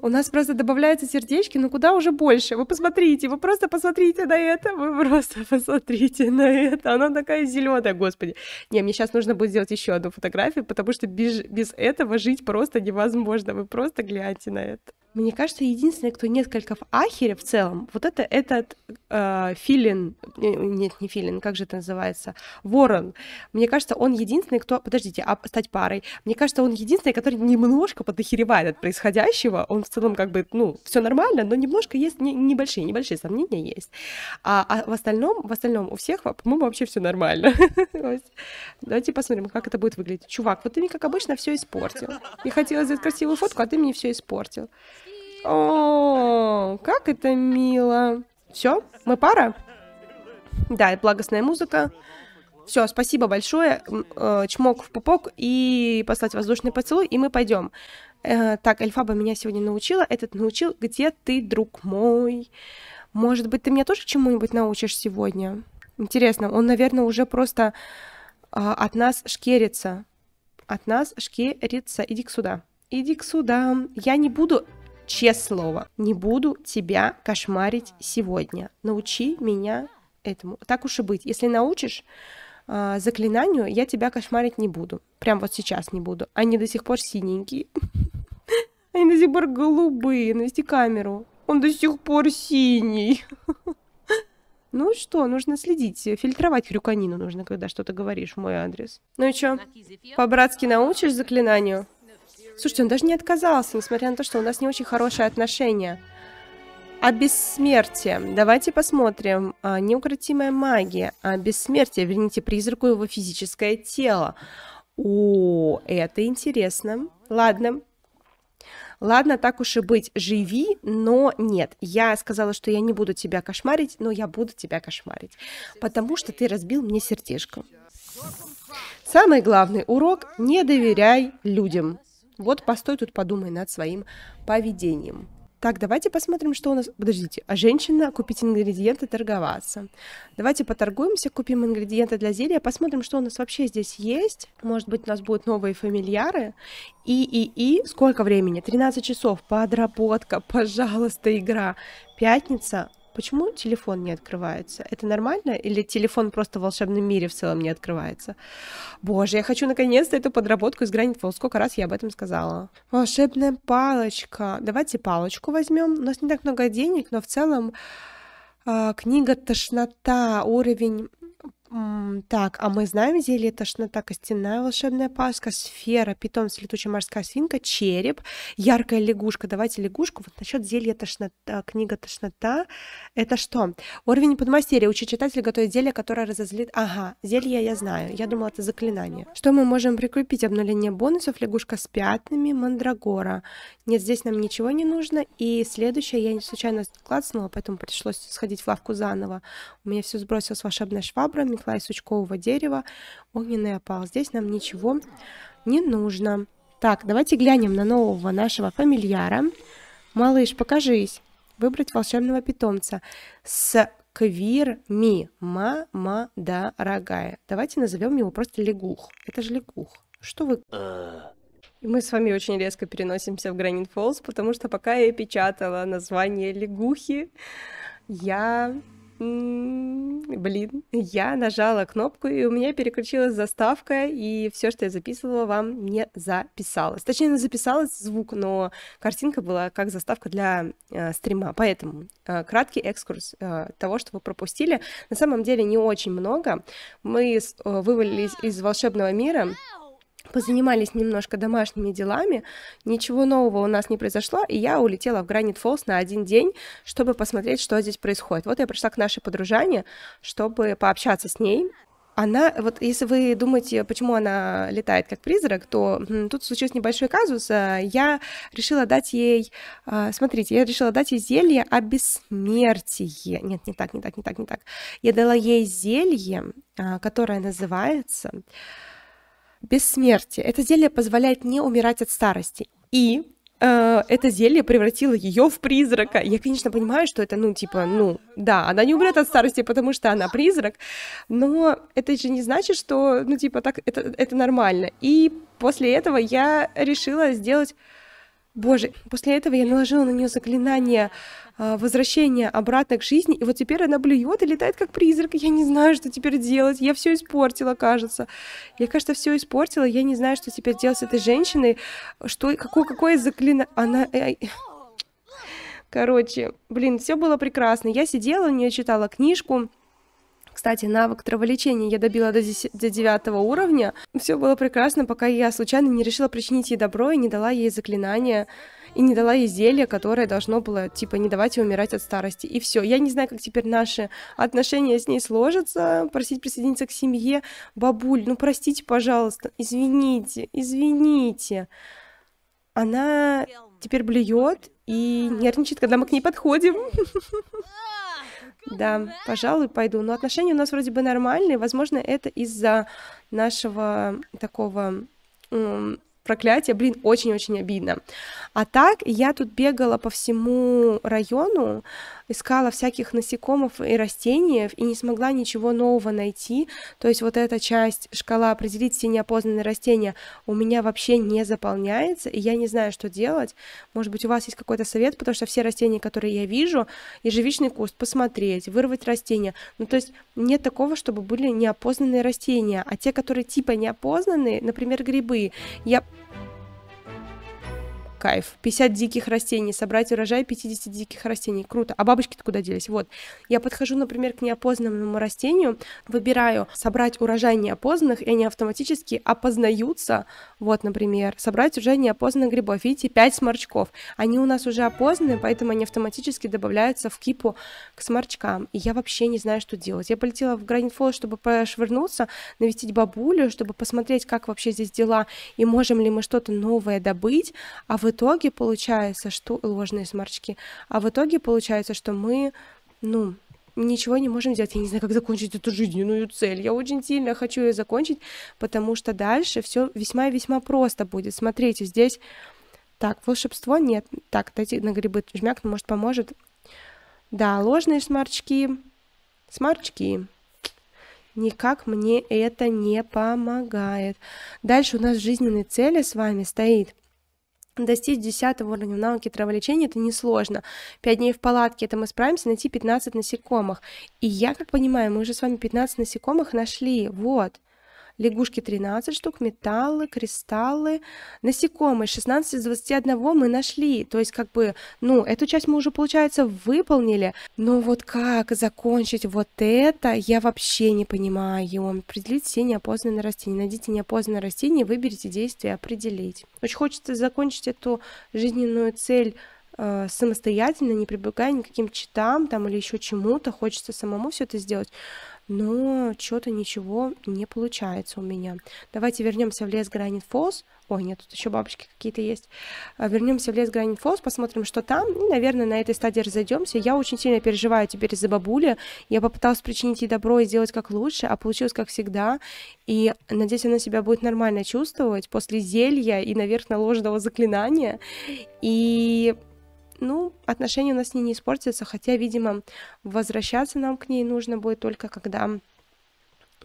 У нас просто добавляются сердечки, но ну куда уже больше. Вы посмотрите, вы просто посмотрите на это, вы просто посмотрите на это. Она такая зеленая, господи. Не, мне сейчас нужно будет сделать еще одну фотографию, потому что без, без этого жить просто невозможно. Вы просто гляньте на это. Мне кажется, единственный, кто несколько в ахере в целом, вот это этот э, филин, э, нет, не филин, как же это называется, ворон. Мне кажется, он единственный, кто, подождите, а стать парой, мне кажется, он единственный, который немножко подохеревает от происходящего, он в целом как бы, ну, все нормально, но немножко есть не, небольшие, небольшие сомнения есть. А, а в остальном, в остальном у всех, по-моему, вообще все нормально. Давайте посмотрим, как это будет выглядеть. Чувак, вот ты мне, как обычно, все испортил. Я хотела сделать красивую фотку, а ты мне все испортил. О, как это мило. Все, мы пара? Да, и благостная музыка. Все, спасибо большое. Э, чмок в пупок и послать воздушный поцелуй, и мы пойдем. Э, так, Эльфаба меня сегодня научила. Этот научил, где ты, друг мой? Может быть, ты меня тоже чему-нибудь научишь сегодня? Интересно, он, наверное, уже просто а, от нас шкерится. От нас шкерится. Иди к сюда. Иди к сюда. Я не буду честное слово. Не буду тебя кошмарить сегодня. Научи меня этому. Так уж и быть. Если научишь э, заклинанию, я тебя кошмарить не буду. Прям вот сейчас не буду. Они до сих пор синенькие. Они до сих пор голубые. Навести камеру. Он до сих пор синий. Ну что, нужно следить, фильтровать хрюканину нужно, когда что-то говоришь в мой адрес. Ну и чё, по-братски научишь заклинанию? Слушайте, он даже не отказался, несмотря на то, что у нас не очень хорошие отношения. О бессмертии. Давайте посмотрим. А, неукротимая магия. О а, бессмертии. Верните призраку его физическое тело. О, это интересно. Ладно. Ладно, так уж и быть, живи, но нет. Я сказала, что я не буду тебя кошмарить, но я буду тебя кошмарить, потому что ты разбил мне сердечко. Самый главный урок – не доверяй людям. Вот постой тут, подумай над своим поведением. Так, давайте посмотрим, что у нас... Подождите, а женщина купить ингредиенты, торговаться. Давайте поторгуемся, купим ингредиенты для зелья, посмотрим, что у нас вообще здесь есть. Может быть, у нас будут новые фамильяры. И, и, и, сколько времени? 13 часов, подработка, пожалуйста, игра. Пятница, Почему телефон не открывается? Это нормально? Или телефон просто в волшебном мире в целом не открывается? Боже, я хочу наконец-то эту подработку из Granite Falls. Сколько раз я об этом сказала? Волшебная палочка. Давайте палочку возьмем. У нас не так много денег, но в целом а, книга «Тошнота», уровень так, а мы знаем зелье тошнота, ну, костяная волшебная паска, сфера, питомец, летучая морская свинка, череп, яркая лягушка. Давайте лягушку. Вот насчет зелья тошнота, э, книга тошнота. Это что? Уровень подмастерья. Учи читателя готовить зелье, которое разозлит... Ага, зелье я знаю. Я думала, это заклинание. Что мы можем прикрепить? Обнуление бонусов, лягушка с пятнами, мандрагора. Нет, здесь нам ничего не нужно. И следующее я не случайно клацнула, поэтому пришлось сходить в лавку заново. У меня все сбросилось волшебная шваброй сосна и сучкового дерева, огненный опал. Здесь нам ничего не нужно. Так, давайте глянем на нового нашего фамильяра. Малыш, покажись. Выбрать волшебного питомца. С квирми мама да рогая. Давайте назовем его просто лягух. Это же лягух. Что вы... А. И мы с вами очень резко переносимся в Гранит Фоллс, потому что пока я печатала название лягухи, я Блин, я нажала кнопку, и у меня переключилась заставка, и все, что я записывала, вам не записалось. Точнее, ну, записалось звук, но картинка была как заставка для э, стрима. Поэтому э, краткий экскурс э, того, что вы пропустили. На самом деле не очень много. Мы э, вывалились из волшебного мира позанимались немножко домашними делами, ничего нового у нас не произошло, и я улетела в Гранит Фолс на один день, чтобы посмотреть, что здесь происходит. Вот я пришла к нашей подружане, чтобы пообщаться с ней, она, вот если вы думаете, почему она летает как призрак, то тут случился небольшой казус. А, я решила дать ей, а, смотрите, я решила дать ей зелье о бессмертии. Нет, не так, не так, не так, не так. Я дала ей зелье, а, которое называется бессмертие. Это зелье позволяет не умирать от старости. И э, это зелье превратило ее в призрака. Я, конечно, понимаю, что это, ну, типа, ну, да, она не умрет от старости, потому что она призрак, но это же не значит, что, ну, типа, так, это, это нормально. И после этого я решила сделать Боже, после этого я наложила на нее заклинание э, возвращения обратно к жизни, и вот теперь она блюет и летает как призрак. Я не знаю, что теперь делать. Я все испортила, кажется. Я, кажется, все испортила. Я не знаю, что теперь делать с этой женщиной. Что, какое, какое заклинание... Она... Короче, блин, все было прекрасно. Я сидела, у нее читала книжку. Кстати, навык траволечения я добила до, 10, до 9 уровня. Все было прекрасно, пока я случайно не решила причинить ей добро и не дала ей заклинание и не дала ей зелье, которое должно было, типа, не давать ей умирать от старости. И все. Я не знаю, как теперь наши отношения с ней сложатся. Просить присоединиться к семье. Бабуль, ну простите, пожалуйста. Извините, извините. Она теперь блюет и нервничает, когда мы к ней подходим. Да, пожалуй, пойду. Но отношения у нас вроде бы нормальные. Возможно, это из-за нашего такого проклятия. Блин, очень-очень обидно. А так, я тут бегала по всему району, искала всяких насекомых и растений и не смогла ничего нового найти. То есть вот эта часть шкала определить все неопознанные растения у меня вообще не заполняется, и я не знаю, что делать. Может быть, у вас есть какой-то совет, потому что все растения, которые я вижу, ежевичный куст посмотреть, вырвать растения. Ну, то есть нет такого, чтобы были неопознанные растения, а те, которые типа неопознанные, например, грибы, я Кайф. 50 диких растений. Собрать урожай 50 диких растений. Круто. А бабочки-то куда делись? Вот. Я подхожу, например, к неопознанному растению, выбираю собрать урожай неопознанных, и они автоматически опознаются. Вот, например, собрать урожай неопознанных грибов. Видите, 5 сморчков. Они у нас уже опознаны, поэтому они автоматически добавляются в кипу к сморчкам. И я вообще не знаю, что делать. Я полетела в Гранитфолл, чтобы пошвырнуться, навестить бабулю, чтобы посмотреть, как вообще здесь дела, и можем ли мы что-то новое добыть. А в в итоге получается, что ложные смарчки. а в итоге получается, что мы, ну, ничего не можем сделать. Я не знаю, как закончить эту жизненную цель. Я очень сильно хочу ее закончить, потому что дальше все весьма и весьма просто будет. Смотрите, здесь так, волшебство нет. Так, дайте на грибы жмяк, ну, может, поможет. Да, ложные сморчки. Сморчки. Никак мне это не помогает. Дальше у нас жизненные цели с вами стоит – Достичь 10 уровня навыки траволечения это несложно. 5 дней в палатке это мы справимся, найти 15 насекомых. И я, как понимаю, мы уже с вами 15 насекомых нашли. Вот лягушки 13 штук, металлы, кристаллы, насекомые 16 из 21 мы нашли, то есть как бы, ну, эту часть мы уже, получается, выполнили, но вот как закончить вот это, я вообще не понимаю. Определить все неопознанные растения, найдите неопознанное растение, выберите действие «Определить». Очень хочется закончить эту жизненную цель э, самостоятельно, не прибегая никаким читам там или еще чему-то, хочется самому все это сделать но что-то ничего не получается у меня. Давайте вернемся в лес Гранит Фолс. Ой, нет, тут еще бабочки какие-то есть. А, вернемся в лес Гранит Фолс, посмотрим, что там. И, наверное, на этой стадии разойдемся. Я очень сильно переживаю теперь из-за бабули. Я попыталась причинить ей добро и сделать как лучше, а получилось как всегда. И надеюсь, она себя будет нормально чувствовать после зелья и наверх наложенного заклинания. И ну, отношения у нас с ней не испортятся, хотя, видимо, возвращаться нам к ней нужно будет только когда э,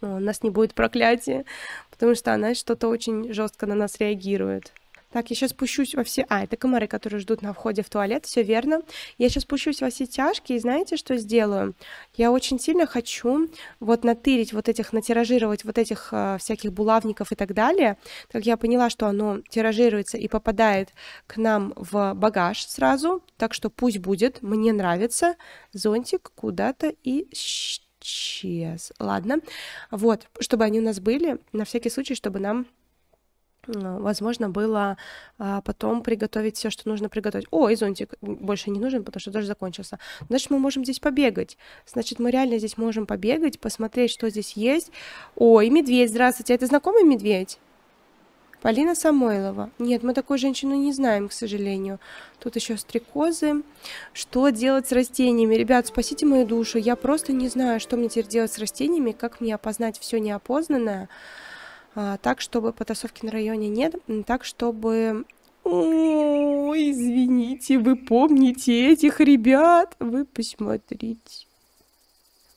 у нас не будет проклятия, потому что она что-то очень жестко на нас реагирует. Так, я сейчас пущусь во все... А, это комары, которые ждут на входе в туалет, все верно. Я сейчас пущусь во все тяжкие, и знаете, что сделаю? Я очень сильно хочу вот натырить вот этих, натиражировать вот этих э, всяких булавников и так далее. Так я поняла, что оно тиражируется и попадает к нам в багаж сразу, так что пусть будет, мне нравится. Зонтик куда-то и исчез. Ладно, вот, чтобы они у нас были, на всякий случай, чтобы нам возможно было а, потом приготовить все, что нужно приготовить. О, и зонтик больше не нужен, потому что тоже закончился. Значит, мы можем здесь побегать. Значит, мы реально здесь можем побегать, посмотреть, что здесь есть. О, и медведь, здравствуйте. А это знакомый медведь? Полина Самойлова. Нет, мы такой женщину не знаем, к сожалению. Тут еще стрекозы. Что делать с растениями? Ребят, спасите мою душу. Я просто не знаю, что мне теперь делать с растениями, как мне опознать все неопознанное. А, так, чтобы потасовки на районе нет, так, чтобы... о, извините, вы помните этих ребят? Вы посмотрите.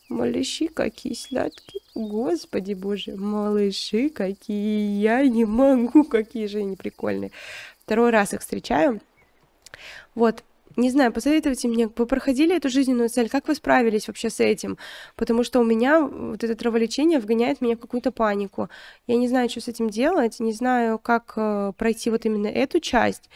Малыши какие сладкие. Господи боже, малыши какие. Я не могу, какие же они прикольные. Второй раз их встречаю. Вот, не знаю, посоветуйте мне, вы проходили эту жизненную цель, как вы справились вообще с этим? Потому что у меня вот это траволечение вгоняет меня в какую-то панику. Я не знаю, что с этим делать, не знаю, как э, пройти вот именно эту часть,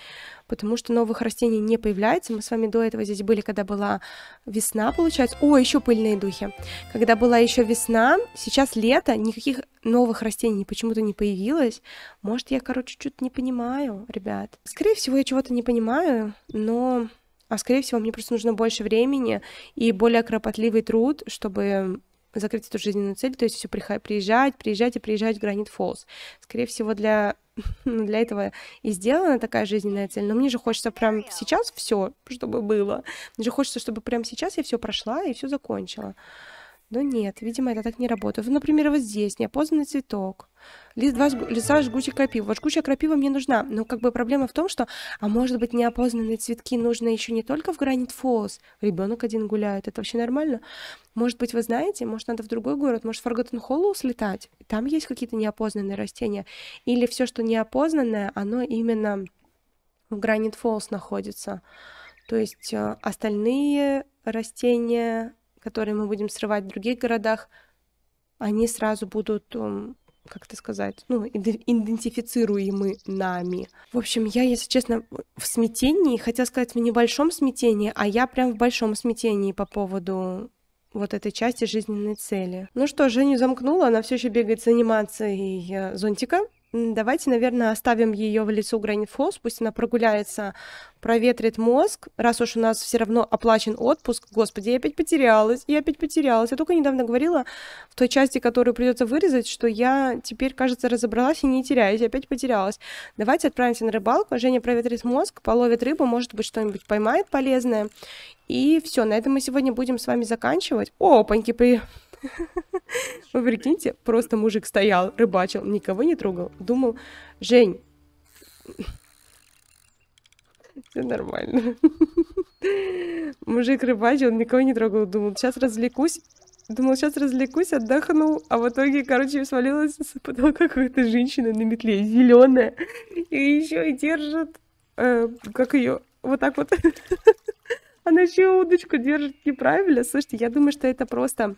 потому что новых растений не появляется. Мы с вами до этого здесь были, когда была весна, получается. О, еще пыльные духи. Когда была еще весна, сейчас лето, никаких новых растений почему-то не появилось. Может, я, короче, чуть-чуть не понимаю, ребят. Скорее всего, я чего-то не понимаю, но а скорее всего мне просто нужно больше времени и более кропотливый труд, чтобы закрыть эту жизненную цель, то есть все приезжать, приезжать и приезжать в Гранит фолз. Скорее всего, для, ну, для этого и сделана такая жизненная цель, но мне же хочется прям сейчас все, чтобы было. Мне же хочется, чтобы прямо сейчас я все прошла и все закончила. Но нет, видимо, это так не работает. Ну, например, вот здесь неопознанный цветок. Лист 2, лиса жгучей крапивы. Вот жгучая крапива мне нужна. Но как бы проблема в том, что, а может быть, неопознанные цветки нужно еще не только в Гранит Фоллс. Ребенок один гуляет, это вообще нормально. Может быть, вы знаете, может, надо в другой город, может, в Фарготон Холлоу слетать. Там есть какие-то неопознанные растения. Или все, что неопознанное, оно именно в Гранит Фоллс находится. То есть э, остальные растения которые мы будем срывать в других городах, они сразу будут как это сказать, ну, идентифицируемы нами. В общем, я, если честно, в смятении, хотела сказать в небольшом смятении, а я прям в большом смятении по поводу вот этой части жизненной цели. Ну что, Женю замкнула, она все еще бегает с анимацией э, зонтика. Давайте, наверное, оставим ее в лесу Гранифос, пусть она прогуляется, проветрит мозг, раз уж у нас все равно оплачен отпуск. Господи, я опять потерялась, я опять потерялась. Я только недавно говорила в той части, которую придется вырезать, что я теперь, кажется, разобралась и не теряюсь, я опять потерялась. Давайте отправимся на рыбалку, Женя проветрит мозг, половит рыбу, может быть, что-нибудь поймает полезное. И все, на этом мы сегодня будем с вами заканчивать. О, опаньки, при... Вы прикиньте, просто мужик стоял, рыбачил, никого не трогал. Думал, Жень, все нормально. Мужик рыбачил, никого не трогал, думал, сейчас развлекусь. Думал, сейчас развлекусь, отдохну. А в итоге, короче, свалилась с потолка какая-то женщина на метле, зеленая. И еще и держит, э, как ее, вот так вот. Она еще удочку держит неправильно. Слушайте, я думаю, что это просто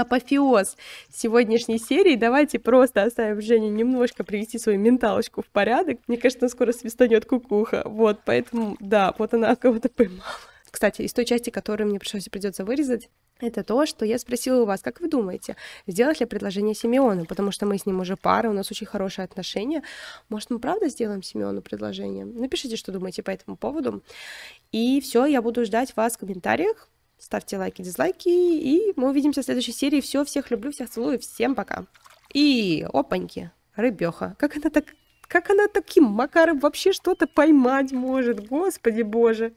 апофеоз сегодняшней серии. Давайте просто оставим Женю немножко привести свою менталочку в порядок. Мне кажется, скоро свистанет кукуха. Вот, поэтому, да, вот она кого-то поймала. Кстати, из той части, которую мне пришлось придется вырезать, это то, что я спросила у вас, как вы думаете, сделать ли предложение Симеону, потому что мы с ним уже пара, у нас очень хорошие отношения. Может, мы правда сделаем Симеону предложение? Напишите, что думаете по этому поводу. И все, я буду ждать вас в комментариях. Ставьте лайки, дизлайки. И мы увидимся в следующей серии. Все, всех люблю, всех целую. Всем пока. И опаньки, рыбеха. Как она так... Как она таким макаром вообще что-то поймать может? Господи боже.